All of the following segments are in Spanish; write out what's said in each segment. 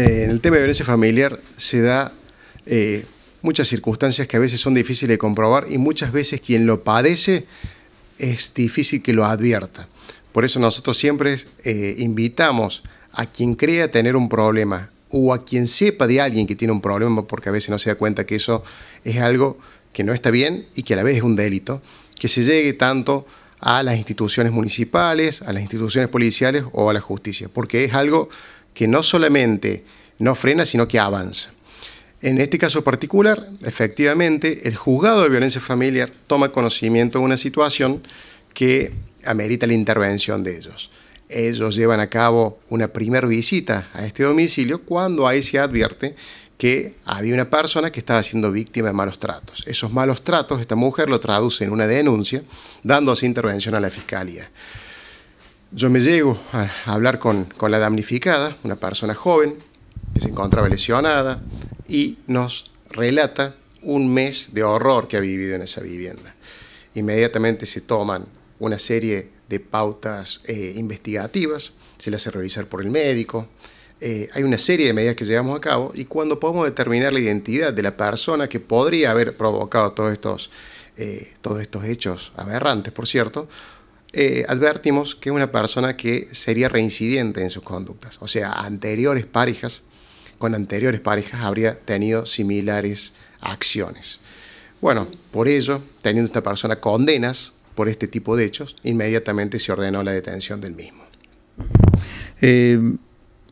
Eh, en el tema de violencia familiar se da eh, muchas circunstancias que a veces son difíciles de comprobar y muchas veces quien lo padece es difícil que lo advierta. Por eso nosotros siempre eh, invitamos a quien crea tener un problema o a quien sepa de alguien que tiene un problema, porque a veces no se da cuenta que eso es algo que no está bien y que a la vez es un delito, que se llegue tanto a las instituciones municipales, a las instituciones policiales o a la justicia, porque es algo que no solamente no frena, sino que avanza. En este caso particular, efectivamente, el juzgado de violencia familiar toma conocimiento de una situación que amerita la intervención de ellos. Ellos llevan a cabo una primer visita a este domicilio cuando ahí se advierte que había una persona que estaba siendo víctima de malos tratos. Esos malos tratos, esta mujer lo traduce en una denuncia, dándose intervención a la fiscalía. Yo me llego a hablar con, la damnificada, una persona joven que se encontraba lesionada, y nos relata un mes de horror que ha vivido en esa vivienda. Inmediatamente se toman una serie de pautas eh, investigativas, se le hace revisar por el médico, eh, hay una serie de medidas que llevamos a cabo y cuando podemos determinar la identidad de la persona que podría haber provocado todos estos, eh, todos estos hechos aberrantes, por cierto, eh, advertimos que es una persona que sería reincidente en sus conductas. O sea, anteriores parejas, con anteriores parejas habría tenido similares acciones. Bueno, por ello, teniendo esta persona condenas por este tipo de hechos, inmediatamente se ordenó la detención del mismo. Una eh,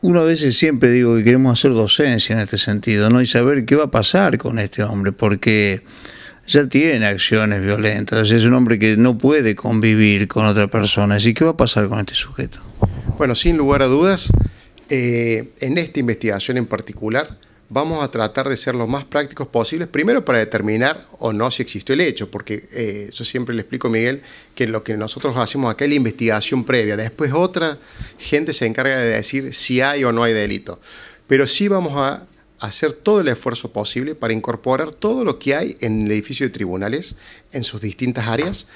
uno a veces siempre digo que queremos hacer docencia en este sentido, ¿no? Y saber qué va a pasar con este hombre, porque ya tiene acciones violentas, es un hombre que no puede convivir con otra persona. ¿Y ¿qué va a pasar con este sujeto? Bueno, sin lugar a dudas, eh, en esta investigación en particular, vamos a tratar de ser lo más prácticos posibles, primero para determinar o no si existió el hecho, porque eh, yo siempre le explico a Miguel que lo que nosotros hacemos acá es la investigación previa, después otra gente se encarga de decir si hay o no hay delito, pero sí vamos a hacer todo el esfuerzo posible para incorporar todo lo que hay en el edificio de tribunales, en sus distintas áreas,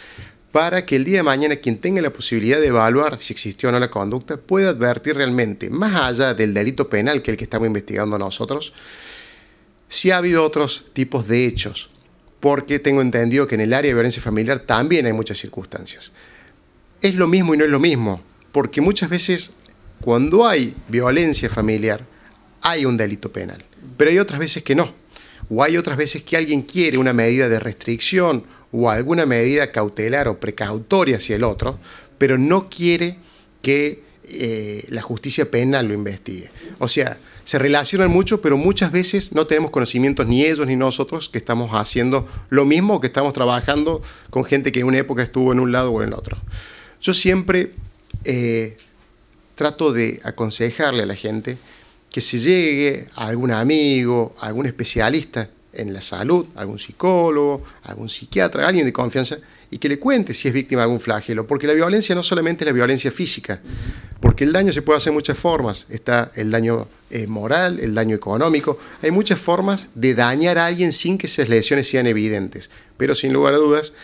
para que el día de mañana quien tenga la posibilidad de evaluar si existió o no la conducta pueda advertir realmente, más allá del delito penal que el que estamos investigando nosotros, si ha habido otros tipos de hechos, porque tengo entendido que en el área de violencia familiar también hay muchas circunstancias. Es lo mismo y no es lo mismo, porque muchas veces cuando hay violencia familiar, hay un delito penal. Pero hay otras veces que no. O hay otras veces que alguien quiere una medida de restricción o alguna medida cautelar o precautoria hacia el otro, pero no quiere que eh, la justicia penal lo investigue. O sea, se relacionan mucho, pero muchas veces no tenemos conocimientos ni ellos ni nosotros que estamos haciendo lo mismo o que estamos trabajando con gente que en una época estuvo en un lado o en el otro. Yo siempre eh, trato de aconsejarle a la gente que se llegue a algún amigo, a algún especialista en la salud, a algún psicólogo, algún psiquiatra, alguien de confianza, y que le cuente si es víctima de algún flagelo, porque la violencia no solamente es la violencia física, porque el daño se puede hacer en muchas formas, está el daño eh, moral, el daño económico, hay muchas formas de dañar a alguien sin que esas lesiones sean evidentes, pero sin lugar a dudas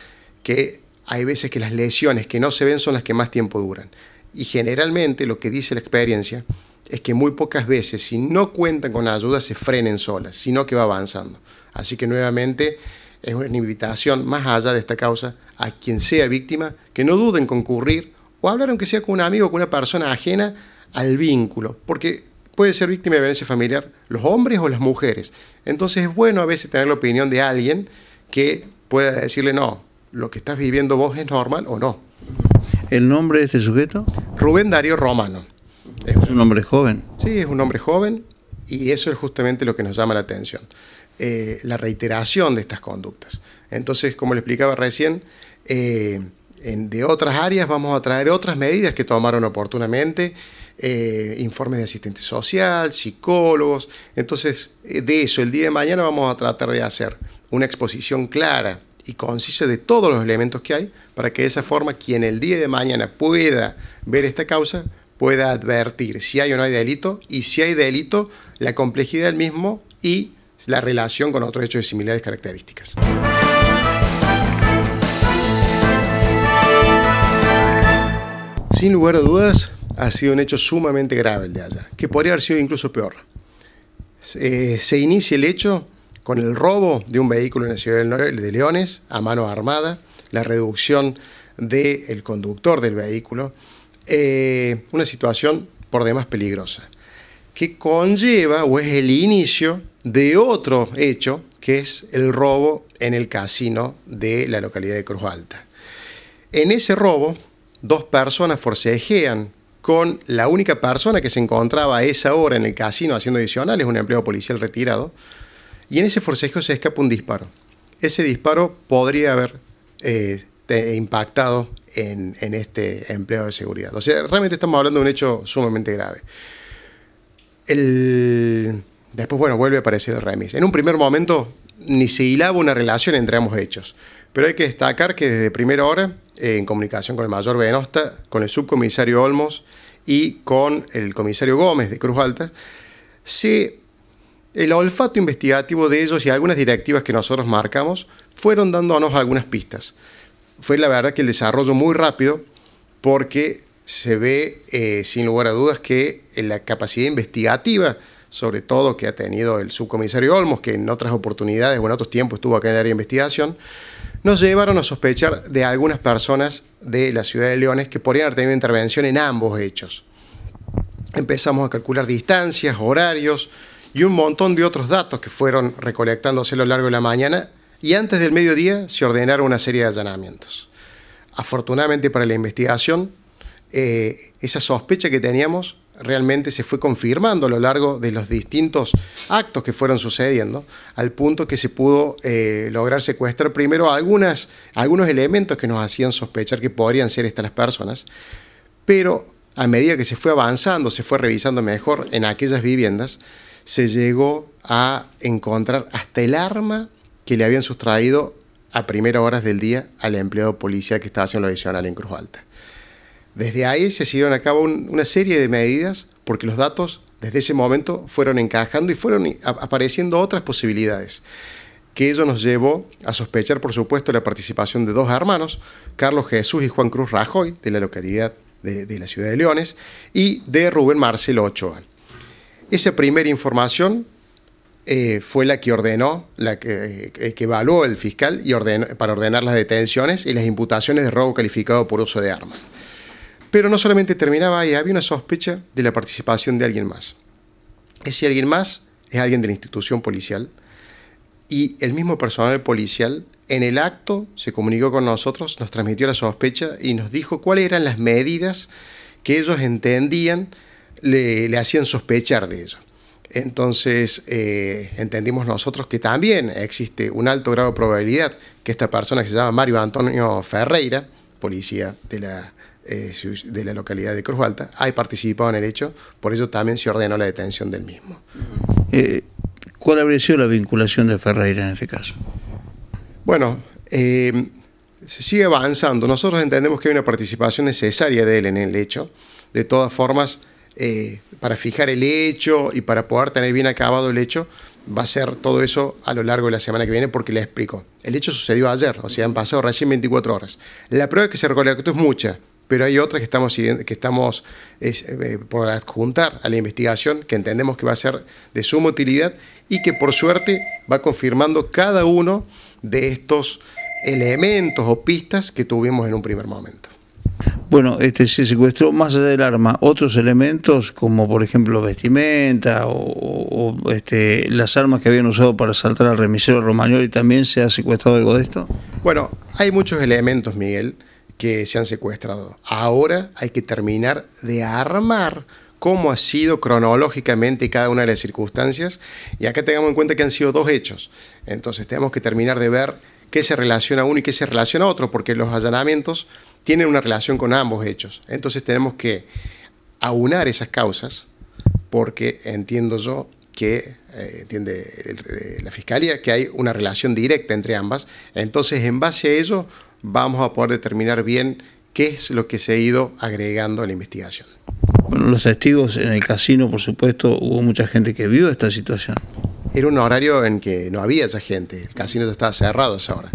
que hay veces que las lesiones que no se ven son las que más tiempo duran, y generalmente lo que dice la experiencia es que muy pocas veces, si no cuentan con ayuda, se frenen solas, sino que va avanzando. Así que nuevamente es una invitación más allá de esta causa a quien sea víctima que no duden en concurrir o hablar aunque sea con un amigo o con una persona ajena al vínculo, porque puede ser víctima de violencia familiar los hombres o las mujeres. Entonces es bueno a veces tener la opinión de alguien que pueda decirle no, lo que estás viviendo vos es normal o no. ¿El nombre de este sujeto? Rubén Darío Romano. Es un, hombre joven. Sí, es un hombre joven y eso es justamente lo que nos llama la atención, eh, la reiteración de estas conductas. Entonces, como le explicaba recién, eh, de otras áreas vamos a traer otras medidas que tomaron oportunamente, eh, informes de asistente social, psicólogos. Entonces, de eso, el día de mañana vamos a tratar de hacer una exposición clara y concisa de todos los elementos que hay para que de esa forma quien el día de mañana pueda ver esta causa pueda advertir si hay o no hay delito y si hay delito, la complejidad del mismo y la relación con otros hechos de similares características. Sin lugar a dudas, ha sido un hecho sumamente grave el de allá, que podría haber sido incluso peor. Eh, se inicia el hecho con el robo de un vehículo en la ciudad de Leones a mano armada, la reducción del conductor del vehículo, eh, una situación por demás peligrosa, que conlleva o es el inicio de otro hecho, que es el robo en el casino de la localidad de Cruz Alta. En ese robo, dos personas forcejean con la única persona que se encontraba a esa hora en el casino haciendo adicionales, un empleado policial retirado, y en ese forcejeo se escapa un disparo. Ese disparo podría haber eh, este, impactado en, este empleo de seguridad. O sea, realmente estamos hablando de un hecho sumamente grave. Después, bueno, vuelve a aparecer el remis. En un primer momento ni se hilaba una relación entre ambos hechos, pero hay que destacar que desde primera hora, eh, en comunicación con el mayor Benosta, con el subcomisario Olmos y con el comisario Gómez de Cruz Alta, se el olfato investigativo de ellos y algunas directivas que nosotros marcamos fueron dándonos algunas pistas fue la verdad que el desarrollo muy rápido porque se ve eh, sin lugar a dudas que eh, la capacidad investigativa, sobre todo que ha tenido el subcomisario Olmos, que en otras oportunidades o en otros tiempos estuvo acá en el área de investigación, nos llevaron a sospechar de algunas personas de la ciudad de Leones que podrían haber tenido intervención en ambos hechos. Empezamos a calcular distancias, horarios y un montón de otros datos que fueron recolectándose a lo largo de la mañana y antes del mediodía se ordenaron una serie de allanamientos. Afortunadamente para la investigación, eh, esa sospecha que teníamos realmente se fue confirmando a lo largo de los distintos actos que fueron sucediendo, al punto que se pudo eh, lograr secuestrar primero algunas, algunos elementos que nos hacían sospechar que podrían ser estas personas, pero a medida que se fue avanzando, se fue revisando mejor en aquellas viviendas, se llegó a encontrar hasta el arma que le habían sustraído a primeras horas del día al empleado policía que estaba haciendo la adicional en Cruz Alta. Desde ahí se siguieron a cabo una serie de medidas porque los datos desde ese momento fueron encajando y fueron apareciendo otras posibilidades, que ello nos llevó a sospechar, por supuesto, la participación de dos hermanos, Carlos Jesús y Juan Cruz Rajoy, de la localidad de, de la ciudad de Leones, y de Rubén Marcelo Ochoa. Esa primera información eh, fue la que ordenó, la que, eh, evaluó el fiscal y para ordenar las detenciones y las imputaciones de robo calificado por uso de armas Pero no solamente terminaba ahí, había una sospecha de la participación de alguien más. Ese alguien más es alguien de la institución policial y el mismo personal policial en el acto se comunicó con nosotros, nos transmitió la sospecha y nos dijo cuáles eran las medidas que ellos entendían le, le hacían sospechar de ellos. Entonces eh, entendimos nosotros que también existe un alto grado de probabilidad que esta persona que se llama Mario Antonio Ferreira, policía de la, eh, de la localidad de Cruz Alta, haya participado en el hecho, por eso también se ordenó la detención del mismo. Eh, ¿Cuál habría sido la vinculación de Ferreira en este caso? Bueno, se sigue avanzando. Nosotros entendemos que hay una participación necesaria de él en el hecho. De todas formas, eh, para fijar el hecho y para poder tener bien acabado el hecho, va a ser todo eso a lo largo de la semana que viene porque le explico. El hecho sucedió ayer, o sea, han pasado recién 24 horas. La prueba que se recolectó es mucha, pero hay otras que estamos, que estamos eh, por adjuntar a la investigación que entendemos que va a ser de suma utilidad y que por suerte va confirmando cada uno de estos elementos o pistas que tuvimos en un primer momento bueno, este se secuestró más allá del arma otros elementos como por ejemplo vestimenta o, este, las armas que habían usado para saltar al remisero y ¿también se ha secuestrado algo de esto? Bueno, hay muchos elementos, Miguel, que se han secuestrado. Ahora hay que terminar de armar cómo ha sido cronológicamente cada una de las circunstancias y acá tengamos en cuenta que han sido dos hechos. Entonces tenemos que terminar de ver qué se relaciona uno y qué se relaciona otro, porque los allanamientos tienen una relación con ambos hechos. Entonces tenemos que aunar esas causas, porque entiendo yo que, eh, entiende eh, la Fiscalía, que hay una relación directa entre ambas. Entonces, en base a ello, vamos a poder determinar bien qué es lo que se ha ido agregando a la investigación. Bueno, los testigos en el casino, por supuesto, hubo mucha gente que vio esta situación era un horario en que no había esa gente, el casino estaba cerrado a esa hora.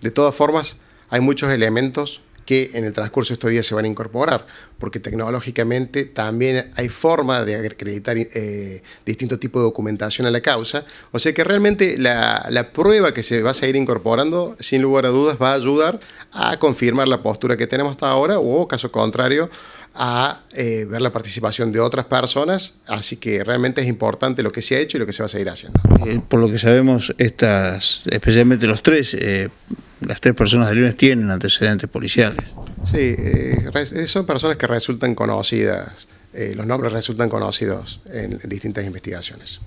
De todas formas, hay muchos elementos que en el transcurso de estos días se van a incorporar, porque tecnológicamente también hay forma de acreditar eh, distinto tipo de documentación a la causa. O sea que realmente la, la, prueba que se va a seguir incorporando, sin lugar a dudas, va a ayudar a confirmar la postura que tenemos hasta ahora o, caso contrario, a eh, ver la participación de otras personas, así que realmente es importante lo que se ha hecho y lo que se va a seguir haciendo. Eh, por lo que sabemos, estas, especialmente los tres, eh, las tres personas de lunes tienen antecedentes policiales. Sí, son personas que resultan conocidas, los nombres resultan conocidos en distintas investigaciones.